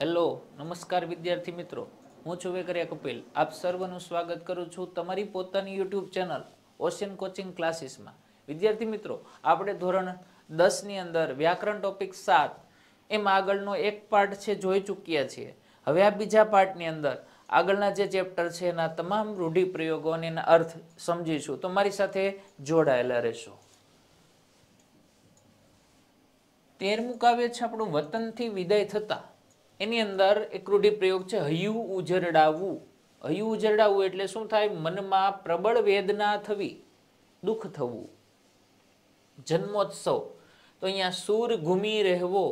hello નમસ્કાર વિદ્યાર્થી મિત્રો હું છું વેકરિયા કપિલ આપ સર્વનું સ્વાગત કરું છું તમારી પોતાની યુટ્યુબ ચેનલ ઓશિયન કોચિંગ ક્લાસીસમાં વિદ્યાર્થી મિત્રો આપણે ધોરણ દસની અંદર વ્યાકરણ ટોપિક સાત એમ આગળનો એક પાર્ટ છે જોઈ ચૂક્યા છીએ હવે આ બીજા પાર્ટની અંદર આગળના જે ચેપ્ટર છે એના તમામ રૂઢિપ્રયોગો અને એના અર્થ સમજીશું તો મારી સાથે જોડાયેલા રહેશો તેરમું કાવ્ય છે આપણું વતનથી વિદાય થતાં એની અંદર એક રૂઢિપ્રયોગ છે હૈયું ઉજરડાવું હૈયું ઉજરડાવું એટલે શું થાય મનમાં પ્રબળ વેદના થવી દુઃખ થવું જન્મોત્સવ તો અહીંયા સૂર ઘૂમી રહેવો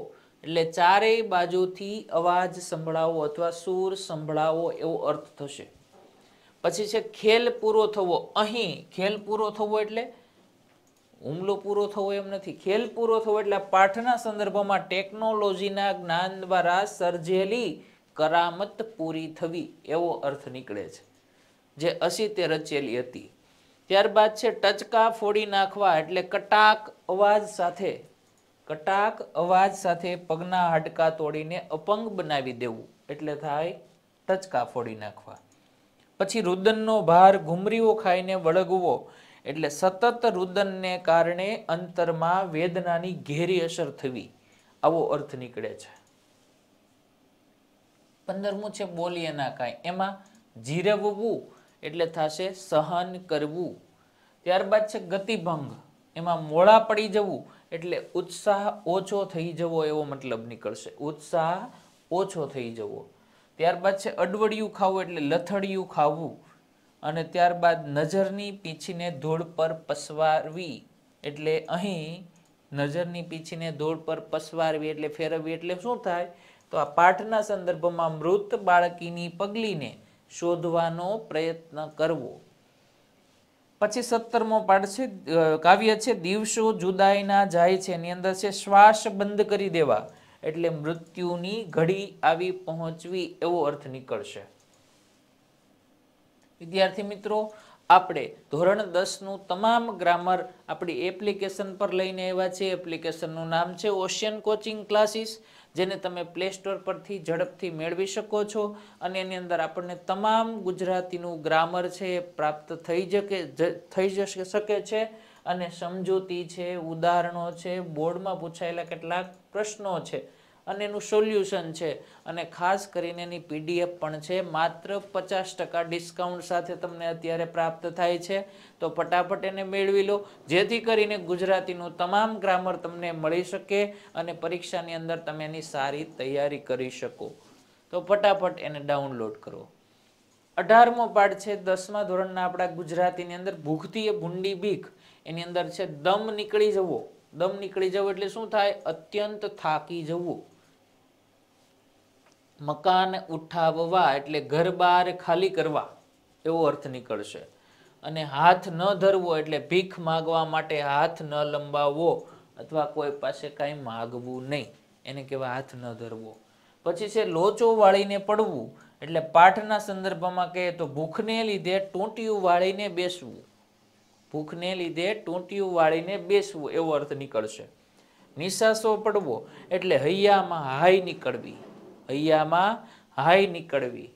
એટલે ચારેય બાજુથી અવાજ સંભળાવો અથવા સૂર સંભળાવો એવો અર્થ થશે પછી છે ખેલ પૂરો થવો અહીં ખેલ પૂરો થવો એટલે હુમલો પૂરો થવો એમ નથી ખેલ પૂરો થવો એટલે પાઠના સંદર્ભમાં ટેકનોલોજીના જ્ઞાન દ્વારા સર્જેલી કરામત પૂરી થવી એવો અર્થ નીકળે છે જે અસીતે રચેલી હતી ત્યારબાદ છે ટચકા ફોડી નાખવા એટલે કટાક અવાજ સાથે કટાક અવાજ સાથે પગના હાડકા તોડીને અપંગ બનાવી દેવું એટલે થાય ટચકા ફોડી નાખવા પછી રુદનનો ભાર ઘુમરીઓ ખાઈને વળગવો એટલે સતત રુદનને કારણે અંતરમાં વેદનાની ઘેરી અસર થવી આવો અર્થ નીકળે છે પંદરમું છે બોલીએ ના કાંઈ એમાં જીરવવું એટલે થશે સહન કરવું ત્યારબાદ છે ગતિભંગ એમાં મોડા પડી જવું એટલે ઉત્સાહ ઓછો થઈ જવો એવો મતલબ નીકળશે ઉત્સાહ ઓછો થઈ જવો ત્યારબાદ છે અડવડિયું ખાવું એટલે લથડિયું ખાવું અને ત્યારબાદ નજરની પીછીને ધૂળ પર પસવારવી એટલે અહીં નજરની પીછીને ધૂળ પર પસવારવી એટલે ફેરવવી એટલે શું થાય તો આ પાઠના સંદર્ભમાં મૃત બાળકીની પગલીને શોધવાનો પ્રયત્ન કરવો પછી સત્તરમો પાઠ છે કાવ્ય છે દિવસો જુદાઈના જાય છે એની અંદર છે શ્વાસ બંધ કરી દેવા એટલે મૃત્યુની ઘડી આવી પહોંચવી એવો અર્થ નીકળશે વિદ્યાર્થી મિત્રો આપણે ધોરણ દસનું તમામ ગ્રામર આપણી એપ્લિકેશન પર લઈને આવ્યા છે એપ્લિકેશનનું નામ છે ઓશિયન કોચિંગ ક્લાસીસ જેને તમે પ્લે સ્ટોર પરથી ઝડપથી મેળવી શકો છો અને એની અંદર આપણને તમામ ગુજરાતીનું ગ્રામર છે પ્રાપ્ત થઈ જકે થઈ જશે શકે છે અને સમજૂતી છે ઉદાહરણો છે બોર્ડમાં પૂછાયેલા કેટલાક પ્રશ્નો છે અને એનું સોલ્યુશન છે અને ખાસ કરીને એની પીડીએફ પણ છે માત્ર પચાસ ટકા ડિસ્કાઉન્ટ સાથે તમને અત્યારે પ્રાપ્ત થાય છે તો ફટાફટ એને મેળવી લો જેથી કરીને ગુજરાતીનું તમામ ગ્રામર તમને મળી શકે અને પરીક્ષાની અંદર તમે એની સારી તૈયારી કરી શકો તો ફટાફટ એને ડાઉનલોડ કરો અઢારમો પાઠ છે દસમા ધોરણના આપણા ગુજરાતીની અંદર ભૂખતી એ ભૂંડી બીક એની અંદર છે દમ નીકળી જવો દમ નીકળી જવો એટલે શું થાય અત્યંત થાકી જવું મકાન ઉઠાવવા એટલે ઘર બહાર ખાલી કરવા એવો અર્થ નીકળશે અને હાથ ન ધરવો એટલે ભીખ માગવા માટે હાથ ન લંબાવવો અથવા કોઈ પાસે કાંઈ માગવું નહીં એને કહેવા હાથ ન ધરવો પછી છે લોચો વાળીને પડવું એટલે પાઠના સંદર્ભમાં કહે તો ભૂખને લીધે ટૂંટિયું વાળીને બેસવું ભૂખને લીધે ટૂંટિયું વાળીને બેસવું એવો અર્થ નીકળશે નિશાસો પડવો એટલે હૈયામાં હાઈ નીકળવી હૈયામાં હાય નીકળવી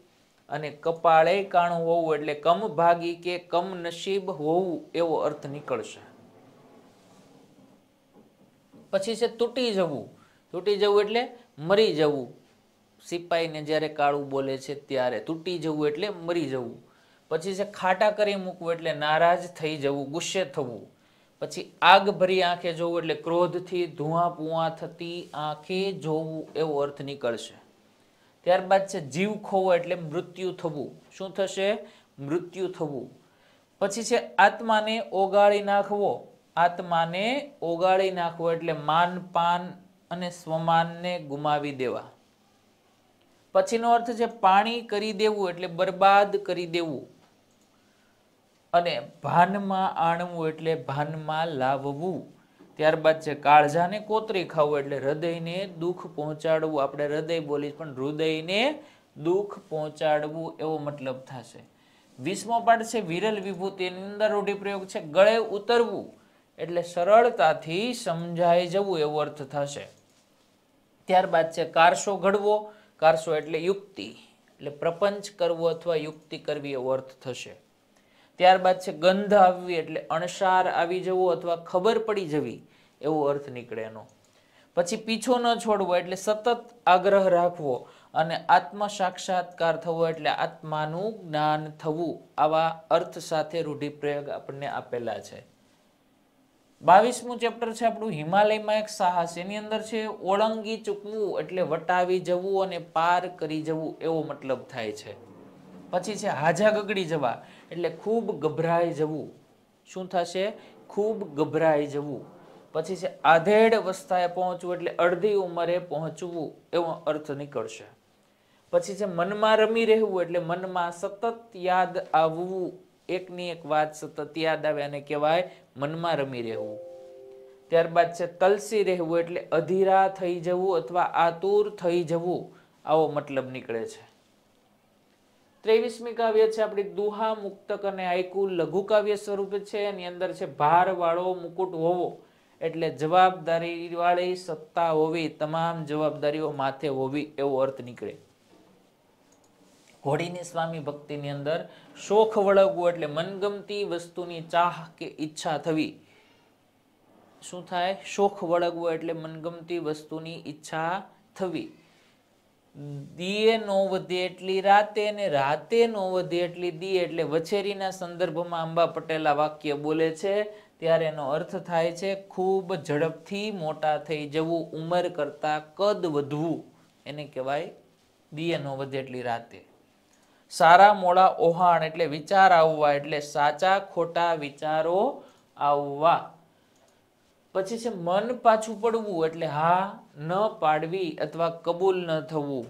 અને કપાળે કાણું હોવું એટલે કમ ભાગી કે કમ નસીબ હોવું એવો અર્થ નીકળશે પછી છે તૂટી જવું તૂટી જવું એટલે મરી જવું સિપાહીને જ્યારે કાળું બોલે છે ત્યારે તૂટી જવું એટલે મરી જવું પછી છે ખાટા કરી મૂકવું એટલે નારાજ થઈ જવું ગુસ્સે થવું પછી આગ ભરી આંખે જોવું એટલે ક્રોધથી ધુઆ પુઆ થતી આંખે જોવું એવો અર્થ નીકળશે ત્યારબાદ છે જીવ ખોવો એટલે મૃત્યુ થવું શું થશે મૃત્યુ થવું પછી છે આત્માને ઓગાળી નાખવો આત્માને ઓગાળી નાખવો એટલે માન પાન અને સ્વમાનને ગુમાવી દેવા પછીનો અર્થ છે પાણી કરી દેવું એટલે બરબાદ કરી દેવું અને ભાનમાં આણવું એટલે ભાનમાં લાવવું ત્યારબાદ છે કાળજાને કોતરી ખાવું એટલે હૃદયને દુઃખ પહોંચાડવું આપણે હૃદય બોલીશ પણ હૃદયને દુઃખ પહોંચાડવું એવો મતલબ થશે વીસમો પાઠ છે વિરલ વિભૂતિની અંદર રૂઢિપ્રયોગ છે ગળે ઉતરવું એટલે સરળતાથી સમજાઈ જવું એવો અર્થ થશે ત્યારબાદ છે કારસો ઘડવો કારસો એટલે યુક્તિ એટલે પ્રપંચ કરવો અથવા યુક્તિ કરવી એવો અર્થ થશે ત્યારબાદ છે ગંધ આવવી એટલે અણસાર આવી જવું અથવા ખબર પડી જવી એવો અર્થ નીકળે એનો પછી પીછો ન છોડવો એટલે સતત આગ્રહ રાખવો અને આત્મ સાક્ષાત્કાર થવો એટલે આત્માનું જ્ઞાન થવું આવા અર્થ સાથે રૂઢિપ્રયોગ આપણને આપેલા છે બાવીસમું ચેપ્ટર છે આપણું હિમાલયમાં એક સાહસ એની અંદર છે ઓળંગી ચૂકવું એટલે વટાવી જવું અને પાર કરી જવું એવો મતલબ થાય છે પછી છે હાજા ગગડી જવા એટલે ખૂબ ગભરાઈ જવું શું થશે ખૂબ ગભરાઈ જવું પછી છે આધેડ અવસ્થાએ પહોંચવું એટલે અડધી ઉંમરે પહોંચવું એવો અર્થ નીકળશે પછી છે મનમાં રમી રહેવું એટલે મનમાં સતત યાદ આવવું એકની એક વાત સતત યાદ આવે અને કહેવાય મનમાં રમી રહેવું ત્યારબાદ છે તલસી રહેવું એટલે અધીરા થઈ જવું અથવા આતુર થઈ જવું આવો મતલબ નીકળે છે ત્રેવીસમી કાવ્ય છે આપણી દુહા મુક્તક અને આયકુ લઘુ કાવ્ય સ્વરૂપે છે એની અંદર છે ભારવાળો મુકુટ હોવો એટલે જવાબદારીવાળી સત્તા હોવી તમામ જવાબદારીઓ માથે હોવી એવો અર્થ નીકળે હોળીની સ્વામી ભક્તિની અંદર શોખ વળગવું એટલે મનગમતી વસ્તુની ચાહ કે ઈચ્છા થવી શું થાય શોખ વળગવું એટલે મનગમતી વસ્તુની ઈચ્છા થવી દીએ નો વધે એટલી રાતે ને રાતે નો વધે એટલી દી એટલે વછેરીના સંદર્ભમાં આંબા પટેલા વાક્ય બોલે છે ત્યારે એનો અર્થ થાય છે ખૂબ ઝડપથી મોટા થઈ જવું ઉંમર કરતાં કદ વધવું એને કહેવાય દીએ નો વધે એટલી રાતે સારા મોડા ઓહાણ એટલે વિચાર આવવા એટલે સાચા ખોટા વિચારો આવવા પછી છે મન પાછું પડવું એટલે હા ન પાડવી અથવા કબૂલ ન થવું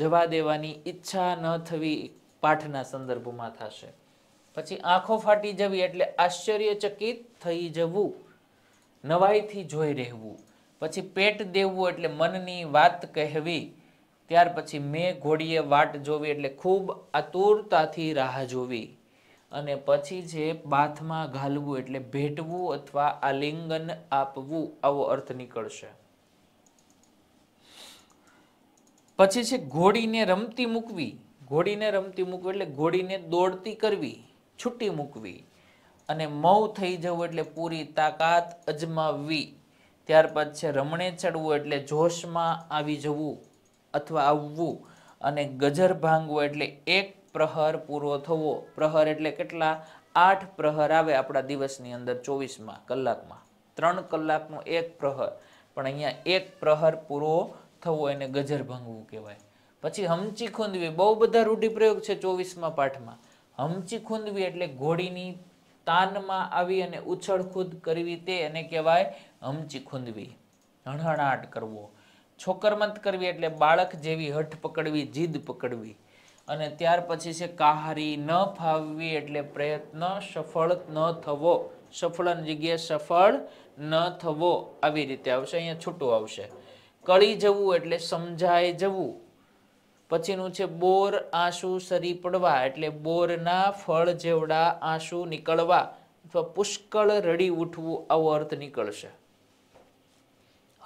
જવા દેવાની ઈચ્છા ન થવી પાઠના સંદર્ભમાં થશે પછી આંખો ફાટી જવી એટલે આશ્ચર્યચકિત થઈ જવું નવાઈથી જોઈ રહેવું પછી પેટ દેવું એટલે મનની વાત કહેવી ત્યાર પછી મેં ઘોડીએ વાટ જોવી એટલે ખૂબ આતુરતાથી રાહ જોવી અને પછી જે બાથમાં ઘાલવું એટલે ભેટવું અથવા આલિંગન આપવું આવો અર્થ નીકળશે પછી છે ઘોડીને રમતી મૂકવી ઘોડીને રમતી મૂકવી એટલે ઘોડીને દોડતી કરવી છૂટી મૂકવી અને મઉ થઈ જવું એટલે પૂરી તાકાત અજમાવવી ત્યારબાદ છે રમણે ચડવું એટલે જોશમાં આવી જવું અથવા આવવું અને ગજર ભાંગવું એટલે એક પ્રહર પૂરો થવો પ્રહર એટલે કેટલા આઠ પ્રહર આવે આપણા દિવસની અંદર ચોવીસમાં કલાકમાં ત્રણ કલાકનો એક પ્રહર પણ અહીંયા એક પ્રહર પૂરો થવો એને ગજર ભંગવું કહેવાય પછી હમચી ખૂંદવી બહુ બધા રૂઢિપ્રયોગ છે ચોવીસમાં પાઠમાં હમચી ખૂંદવી એટલે ઘોડીની તાનમાં આવી અને ઉછળખૂદ કરવી તે એને કહેવાય હમચી ખૂંદવી હણહણાટ કરવો છોકરમત કરવી એટલે બાળક જેવી હઠ પકડવી જીદ પકડવી અને ત્યાર પછી છે કાહારી ન ફાવવી એટલે પ્રયત્ન સફળ ન થવો સફળન જગ્યાએ સફળ ન થવો આવી રીતે આવશે અહીંયા છૂટું આવશે કળી જવું એટલે સમજાય જવું પછીનું છે બોર આંસુ સરી પડવા એટલે બોરના ફળ જેવડા આંસુ નીકળવા અથવા પુષ્કળ રડી ઉઠવું આવો અર્થ નીકળશે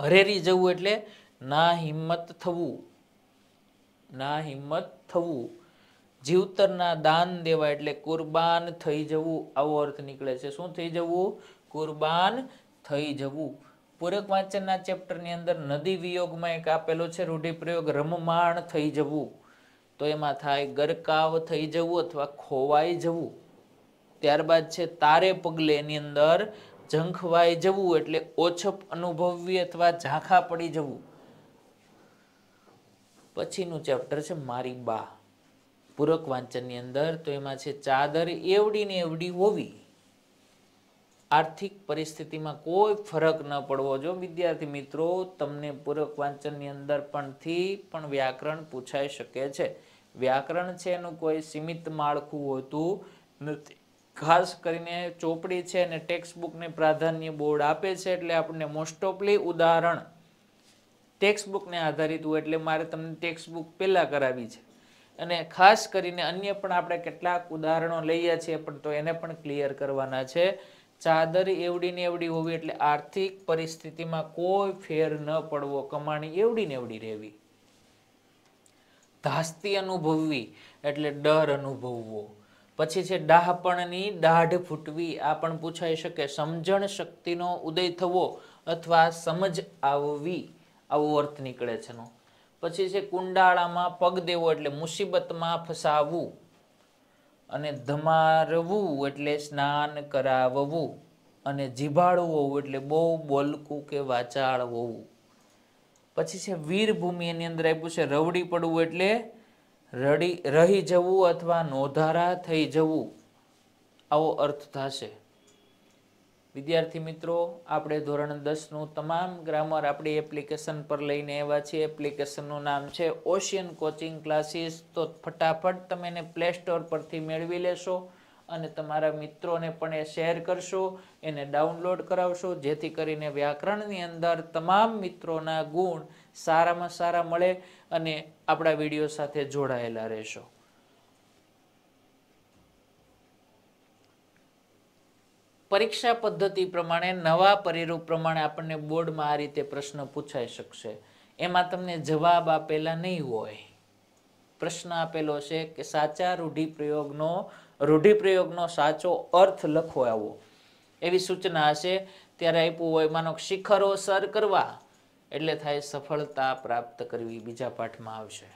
હરેરી જવું એટલે ના હિંમત થવું ના હિંમત થવું જીવતરના દાન દેવા એટલે કુરબાન થઈ જવું આવો અર્થ નીકળે છે શું થઈ જવું કુરબાન થઈ જવું પૂરક વાંચનના ચેપ્ટરની અંદર નદી વિયોગમાં એક આપેલો છે રૂઢિપ્રયોગ રમમાણ થઈ જવું તો એમાં થાય ગરકાવ થઈ જવું અથવા ખોવાઈ જવું ત્યારબાદ છે તારે પગલે એની અંદર ઝંખવાઈ જવું એટલે ઓછપ અનુભવવી અથવા ઝાંખા પડી જવું પછીનું ચેપ્ટર છે મારી બા પૂરક વાંચનની અંદર તો એમાં છે ચાદર એવડી ને એવડી હોવી આર્થિક પરિસ્થિતિમાં કોઈ ફરક ન પડવો જો વિદ્યાર્થી મિત્રો તમને પૂરક વાંચનની અંદર પણથી પણ વ્યાકરણ પૂછાઈ શકે છે વ્યાકરણ છે એનું કોઈ સીમિત માળખું હોતું નથી ખાસ કરીને ચોપડી છે અને ટેક્સ્ટ બુકને પ્રાધાન્ય બોર્ડ આપે છે એટલે આપણને મોસ્ટ ઓફલી ઉદાહરણ ટેક્સ્ટ બુકને આધારિત હોય એટલે મારે તમને ટેક્સ્ટ બુક પહેલાં કરાવી છે અને ખાસ કરીને અન્ય પણ આપણે કેટલાક ઉદાહરણો લઈએ છીએ પણ તો એને પણ ક્લિયર કરવાના છે ચાદર એવડી ને એવડી હોવી એટલે આર્થિક પરિસ્થિતિમાં કોઈ ફેર ન પડવો કમાણી એવડી ને એવડી રહેવી ધાસ્તી અનુભવવી એટલે ડર અનુભવવો પછી છે ડાહપણની દાઢ ફૂટવી આ પણ પૂછાઈ શકે સમજણ શક્તિનો ઉદય થવો અથવા સમજ આવવી આવો અર્થ નીકળે છે એનો પછી છે કુંડાળામાં પગ દેવો એટલે મુસીબતમાં ફસાવવું અને ધમારવું એટલે સ્નાન કરાવવું અને જીભાળું હોવું એટલે બહુ બોલકું કે વાચાળ હોવું પછી છે વીરભૂમિ એની અંદર આપ્યું છે રવડી પડવું એટલે રડી રહી જવું અથવા નોધારા થઈ જવું આવો અર્થ થશે વિદ્યાર્થી મિત્રો આપણે ધોરણ દસનું તમામ ગ્રામર આપણી એપ્લિકેશન પર લઈને આવ્યા છીએ એપ્લિકેશનનું નામ છે ઓશિયન કોચિંગ ક્લાસીસ તો ફટાફટ તમે એને પ્લે સ્ટોર પરથી મેળવી લેશો અને તમારા મિત્રોને પણ એ શેર કરશો એને ડાઉનલોડ કરાવશો જેથી કરીને વ્યાકરણની અંદર તમામ મિત્રોના ગુણ સારામાં સારા મળે અને આપણા વિડીયો સાથે જોડાયેલા રહેશો પરીક્ષા પદ્ધતિ પ્રમાણે નવા પરિરૂપ પ્રમાણે આપણને બોર્ડમાં આ રીતે પ્રશ્ન પૂછાઈ શકશે એમાં તમને જવાબ આપેલા નહીં હોય પ્રશ્ન આપેલો છે કે સાચા રૂઢિપ્રયોગનો રૂઢિપ્રયોગનો સાચો અર્થ લખો આવો એવી સૂચના હશે ત્યારે આપ્યું હોય માનો શિખરો સર કરવા એટલે થાય સફળતા પ્રાપ્ત કરવી બીજા પાઠમાં આવશે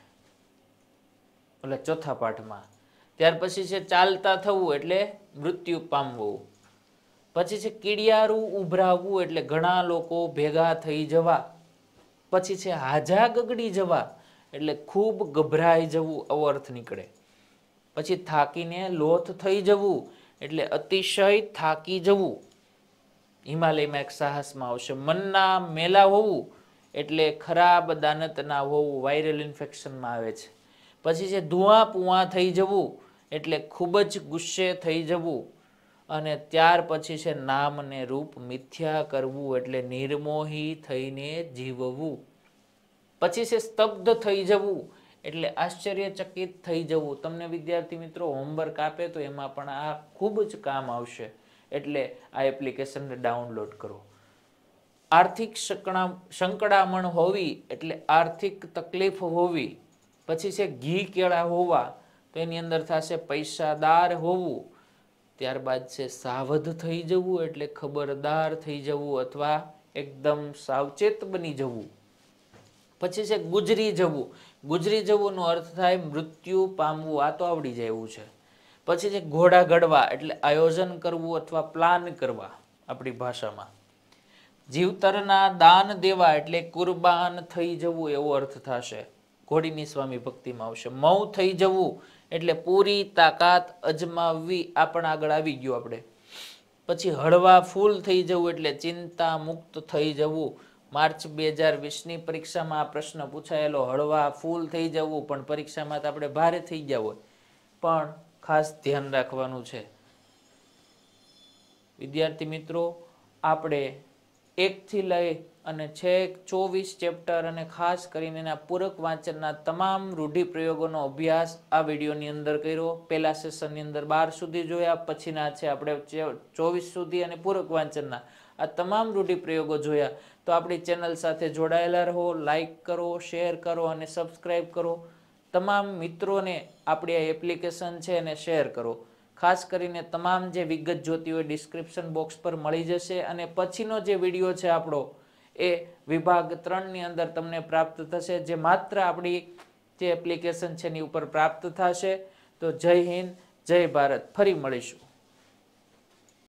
એટલે ચોથા પાઠમાં ત્યાર પછી છે ચાલતા થવું એટલે મૃત્યુ પામવું પછી છે કીડિયારું ઉભરાવવું એટલે ઘણા લોકો ભેગા થઈ જવા પછી છે હાજા ગગડી જવા એટલે ખૂબ ગભરાઈ જવું આવો અર્થ નીકળે પછી થાકીને લોથ થઈ જવું એટલે અતિશય થાકી જવું હિમાલયમાં એક સાહસમાં આવશે મનના મેલા હોવું એટલે ખરાબ દાનતના હોવું વાયરલ ઇન્ફેક્શનમાં આવે છે પછી છે ધુઆ પુઆ થઈ જવું એટલે ખૂબ જ ગુસ્સે થઈ જવું અને ત્યાર પછી છે નામ ને રૂપ મિથ્યા કરવું એટલે નિર્મોહી થઈને જીવવું પછી છે સ્તબ્ધ થઈ જવું એટલે આશ્ચર્યચકિત થઈ જવું તમને વિદ્યાર્થી મિત્રો હોમવર્ક આપે તો એમાં પણ આ ખૂબ જ કામ આવશે એટલે આ એપ્લિકેશનને ડાઉનલોડ કરો આર્થિક સંકળામણ હોવી એટલે આર્થિક તકલીફ હોવી પછી છે ઘી કેળા હોવા તો એની અંદર થશે પૈસાદાર હોવું ત્યારબાદ છે સાવધ થઈ જવું એટલે ખબરદાર થઈ જવું અથવા એકદમ સાવચેત બની જવું પછી છે ગુજરી જવું ગુજરી જવુંનો અર્થ થાય મૃત્યુ પામવું આ તો આવડી જાય એવું છે પછી છે ઘોડા ઘડવા એટલે આયોજન કરવું અથવા પ્લાન કરવા આપણી ભાષામાં જીવતરના દાન દેવા એટલે કુરબાન થઈ જવું એવો અર્થ થશે ઘોડીની સ્વામી ભક્તિમાં આવશે મઉ થઈ જવું એટલે પૂરી તાકાત અજમાવવી આ પણ આગળ આવી ગયું આપણે પછી હળવા ફૂલ થઈ જવું એટલે ચિંતા મુક્ત થઈ જવું માર્ચ બે હજાર વીસની પરીક્ષામાં આ પ્રશ્ન પૂછાયેલો હળવા ફૂલ થઈ જવું પણ પરીક્ષામાં તો આપણે ભારે થઈ ગયા હોય પણ ખાસ ધ્યાન રાખવાનું છે વિદ્યાર્થી મિત્રો આપણે એકથી લઈ અને છેક ચોવીસ ચેપ્ટર અને ખાસ કરીને એના પૂરક વાંચનના તમામ રૂઢિપ્રયોગોનો અભ્યાસ આ વિડીયોની અંદર કર્યો પહેલા સેશનની અંદર બાર સુધી જોયા પછીના છે આપણે ચોવીસ સુધી અને પૂરક વાંચનના આ તમામ રૂઢિપ્રયોગો જોયા તો આપણી ચેનલ સાથે જોડાયેલા રહો લાઇક કરો શેર કરો અને સબસ્ક્રાઈબ કરો તમામ મિત્રોને આપણી આ એપ્લિકેશન છે એને શેર કરો ખાસ કરીને તમામ જે વિગત જોતી હોય ડિસ્ક્રિપ્શન બોક્સ પર મળી જશે અને પછીનો જે વિડીયો છે આપણો એ વિભાગ ત્રણની અંદર તમને પ્રાપ્ત થશે જે માત્ર આપણી જે એપ્લિકેશન છે એની ઉપર પ્રાપ્ત થશે તો જય હિન્દ જય ભારત ફરી મળીશું